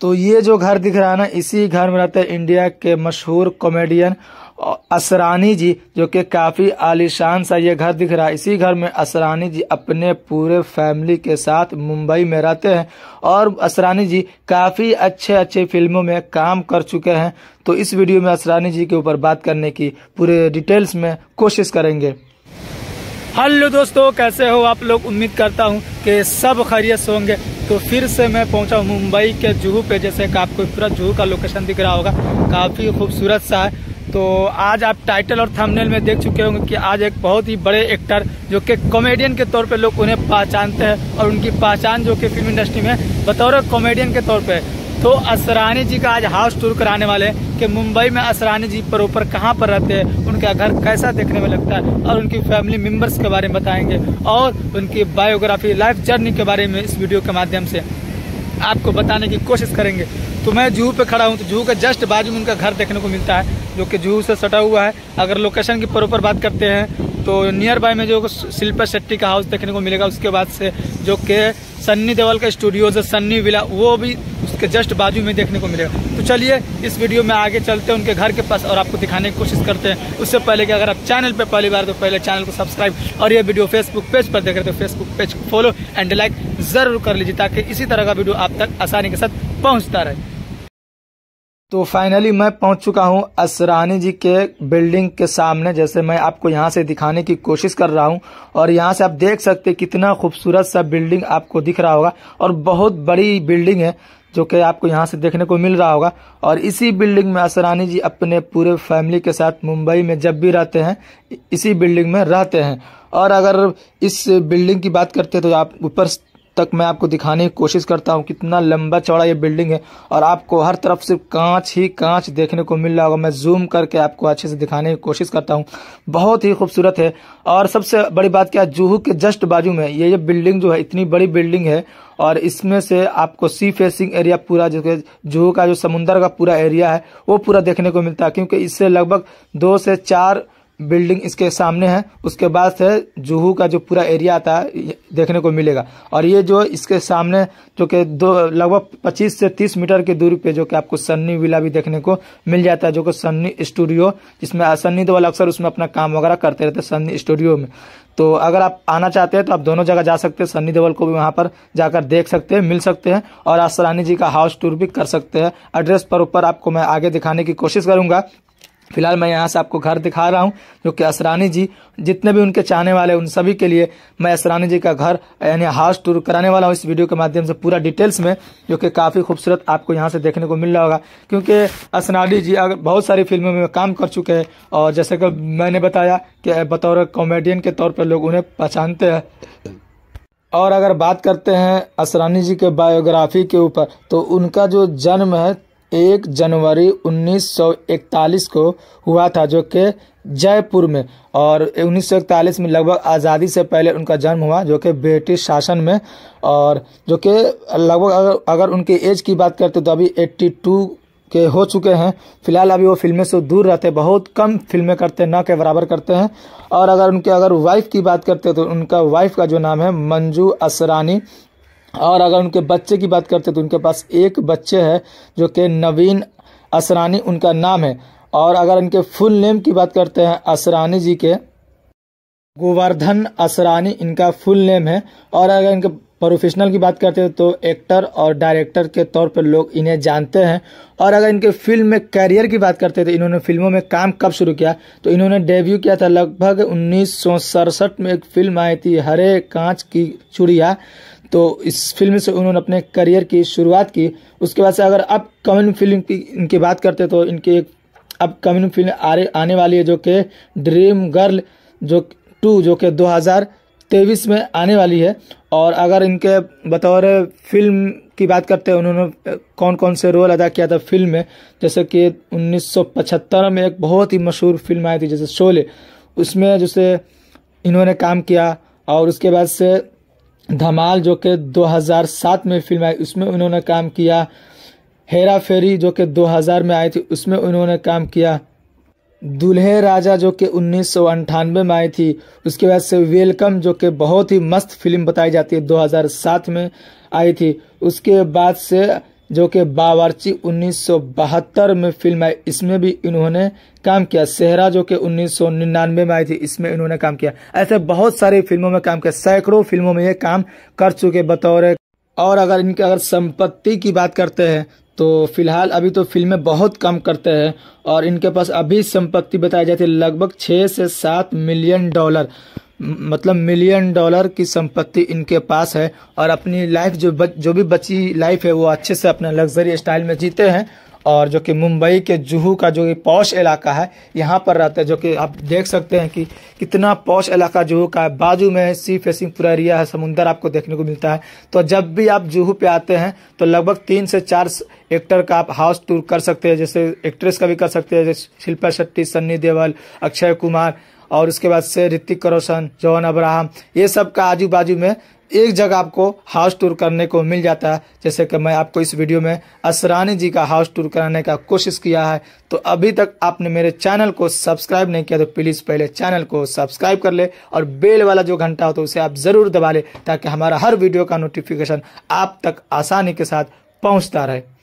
तो ये जो घर दिख रहा है ना इसी घर में रहते इंडिया के मशहूर कॉमेडियन असरानी जी जो कि काफ़ी आलिशान सा ये घर दिख रहा है इसी घर में असरानी जी अपने पूरे फैमिली के साथ मुंबई में रहते हैं और असरानी जी काफ़ी अच्छे अच्छे फिल्मों में काम कर चुके हैं तो इस वीडियो में असरानी जी के ऊपर बात करने की पूरे डिटेल्स में कोशिश करेंगे हेलो दोस्तों कैसे हो आप लोग उम्मीद करता हूँ कि सब खैरियत होंगे तो फिर से मैं पहुंचा मुंबई के जूहू पे जैसे कि आपको पूरा जूहू का लोकेशन दिख रहा होगा काफ़ी खूबसूरत सा है तो आज आप टाइटल और थंबनेल में देख चुके होंगे कि आज एक बहुत ही बड़े एक्टर जो कि कॉमेडियन के तौर पे लोग उन्हें पहचानते हैं और उनकी पहचान जो कि फिल्म इंडस्ट्री में बतौर कॉमेडियन के तौर पे तो असरानी जी का आज हाउस टूर कराने वाले हैं कि मुंबई में असरानी जी प्रॉपर कहाँ पर रहते हैं उनका घर कैसा देखने में लगता है और उनकी फैमिली मेम्बर्स के बारे में बताएंगे और उनकी बायोग्राफी लाइफ जर्नी के बारे में इस वीडियो के माध्यम से आपको बताने की कोशिश करेंगे तो मैं जूहू पे खड़ा हूँ तो जूहू के जस्ट बाजू में उनका घर देखने को मिलता है जो कि जूहू से सटा हुआ है अगर लोकेशन की प्रॉपर बात करते हैं तो नियर बाय में जो शिल्पा शेट्टी का हाउस देखने को मिलेगा उसके बाद से जो कि सन्नी देवल का स्टूडियोज है सन्नी विला वो भी के जस्ट बाजू में देखने को मिलेगा तो चलिए इस वीडियो में आगे चलते हैं उनके घर के पास और आपको दिखाने की कोशिश करते हैं उससे पहले कि अगर आप चैनल पर पहली बार तो पहले चैनल को सब्सक्राइब और ये वीडियो फेसबुक पेज पर देख रहे तो फेसबुक पेज को फॉलो एंड लाइक ज़रूर कर लीजिए ताकि इसी तरह का वीडियो आप तक आसानी के साथ पहुँचता रहे तो फाइनली मैं पहुंच चुका हूं असरानी जी के बिल्डिंग के सामने जैसे मैं आपको यहां से दिखाने की कोशिश कर रहा हूं और यहां से आप देख सकते कितना खूबसूरत सा बिल्डिंग आपको दिख रहा होगा और बहुत बड़ी बिल्डिंग है जो कि आपको यहाँ से देखने को मिल रहा होगा और इसी बिल्डिंग में असरानी जी अपने पूरे फैमिली के साथ मुंबई में जब भी रहते हैं इसी बिल्डिंग में रहते हैं और अगर इस बिल्डिंग की बात करते हैं तो आप ऊपर तक मैं आपको दिखाने की कोशिश करता हूँ कितना लंबा चौड़ा ये बिल्डिंग है और आपको हर तरफ सिर्फ कांच ही कांच देखने को मिल रहा होगा मैं जूम करके आपको अच्छे से दिखाने की कोशिश करता हूँ बहुत ही खूबसूरत है और सबसे बड़ी बात क्या जूहू के जस्ट बाजू में ये ये बिल्डिंग जो है इतनी बड़ी बिल्डिंग है और इसमें से आपको सी फेसिंग एरिया पूरा जो जूहू का जो समुंदर का पूरा एरिया है वो पूरा देखने को मिलता है क्योंकि इससे लगभग दो से चार बिल्डिंग इसके सामने है उसके बाद से जूहू का जो पूरा एरिया आता है देखने को मिलेगा और ये जो इसके सामने जो कि दो लगभग 25 से 30 मीटर की दूरी पे जो कि आपको सन्नी विला भी देखने को मिल जाता है जो कि सन्नी स्टूडियो जिसमें सन्नी देवल तो अक्सर उसमें अपना काम वगैरह करते रहते हैं सन्नी स्टूडियो में तो अगर आप आना चाहते हैं तो आप दोनों जगह जा सकते हैं सन्नी देवल को भी वहाँ पर जाकर देख सकते हैं मिल सकते हैं और आज सरानी जी का हाउस टूर भी कर सकते हैं एड्रेस पर ऊपर आपको मैं आगे दिखाने की कोशिश करूँगा फिलहाल मैं यहाँ से आपको घर दिखा रहा हूँ जो कि असरानी जी जितने भी उनके चाहने वाले उन सभी के लिए मैं असरानी जी का घर यानी हाउस टूर कराने वाला हूँ इस वीडियो के माध्यम से पूरा डिटेल्स में जो कि काफ़ी खूबसूरत आपको यहाँ से देखने को मिल रहा होगा क्योंकि असरानी जी अगर बहुत सारी फिल्मों में काम कर चुके हैं और जैसे कि मैंने बताया कि बतौर कॉमेडियन के तौर पर लोग उन्हें पहचानते हैं और अगर बात करते हैं असरानी जी के बायोग्राफी के ऊपर तो उनका जो जन्म है एक जनवरी 1941 को हुआ था जो कि जयपुर में और 1941 में लगभग आज़ादी से पहले उनका जन्म हुआ जो कि ब्रिटिश शासन में और जो कि लगभग अगर अगर उनके एज की बात करते तो अभी 82 के हो चुके हैं फिलहाल अभी वो फिल्में से दूर रहते बहुत कम फिल्में करते हैं ना के बराबर करते हैं और अगर उनके अगर वाइफ की बात करते तो उनका वाइफ का जो नाम है मंजू असरानी और अगर उनके बच्चे की बात करते तो उनके पास एक बच्चे है जो कि नवीन असरानी उनका नाम है और अगर इनके फुल नेम की बात करते हैं असरानी जी के गोवर्धन असरानी इनका फुल नेम है और अगर इनके प्रोफेशनल की बात करते हैं तो एक्टर और डायरेक्टर के तौर पर लोग इन्हें जानते हैं और अगर इनके फिल्म में कैरियर की बात करते हैं तो इन्होंने फिल्मों में काम कब शुरू किया तो इन्होंने डेब्यू किया था लगभग उन्नीस में एक फिल्म आई थी हरे कांच की चुड़िया तो इस फिल्म से उन्होंने अपने करियर की शुरुआत की उसके बाद से अगर अब कमिंग फिल्म की इनकी बात करते तो इनकी एक अब कमिंग फिल्म आने वाली है जो कि ड्रीम गर्ल जो टू जो कि 2023 में आने वाली है और अगर इनके बतौर फिल्म की बात करते हैं उन्होंने कौन कौन से रोल अदा किया था फिल्म में जैसे कि 1975 में एक बहुत ही मशहूर फिल्म आई थी जैसे शोले उसमें जैसे इन्होंने काम किया और उसके बाद से धमाल जो कि 2007 में फिल्म आई उसमें उन्होंने काम किया हेरा फेरी जो कि 2000 में आई थी उसमें उन्होंने काम किया दुल्हे राजा जो कि उन्नीस में आई थी उसके बाद से वेलकम जो कि बहुत ही मस्त फिल्म बताई जाती है 2007 में आई थी उसके बाद से जो कि बावर्ची 1972 में फिल्म आई इसमें भी इन्होंने काम किया सेहरा जो कि 1999 में आई थी इसमें इन्होंने काम किया ऐसे बहुत सारी फिल्मों में काम किया सैकड़ों फिल्मों में ये काम कर चुके बतौर और अगर इनके अगर संपत्ति की बात करते हैं तो फिलहाल अभी तो फिल्में बहुत कम करते हैं और इनके पास अभी संपत्ति बताई जाती है लगभग छः से सात मिलियन डॉलर मतलब मिलियन डॉलर की संपत्ति इनके पास है और अपनी लाइफ जो बच, जो भी बची लाइफ है वो अच्छे से अपना लग्जरी स्टाइल में जीते हैं और जो कि मुंबई के जुहू का जो पौश इलाका है यहाँ पर रहता है जो कि आप देख सकते हैं कि कितना पौश इलाका जुहू का है बाजू में सी फेसिंग पूरा एरिया है समुंदर आपको देखने को मिलता है तो जब भी आप जुहू पे आते हैं तो लगभग तीन से चार एक्टर का आप हाउस टूर कर सकते हैं जैसे एक्ट्रेस का भी कर सकते हैं जैसे शिल्पा शेट्टी सन्नी देवल अक्षय कुमार और उसके बाद से ऋतिक रोशन जॉन अब्राहम ये सब का आजू बाजू में एक जगह आपको हाउस टूर करने को मिल जाता है जैसे कि मैं आपको इस वीडियो में असरानी जी का हाउस टूर कराने का कोशिश किया है तो अभी तक आपने मेरे चैनल को सब्सक्राइब नहीं किया तो प्लीज़ पहले चैनल को सब्सक्राइब कर ले और बेल वाला जो घंटा हो तो उसे आप ज़रूर दबा ले ताकि हमारा हर वीडियो का नोटिफिकेशन आप तक आसानी के साथ पहुँचता रहे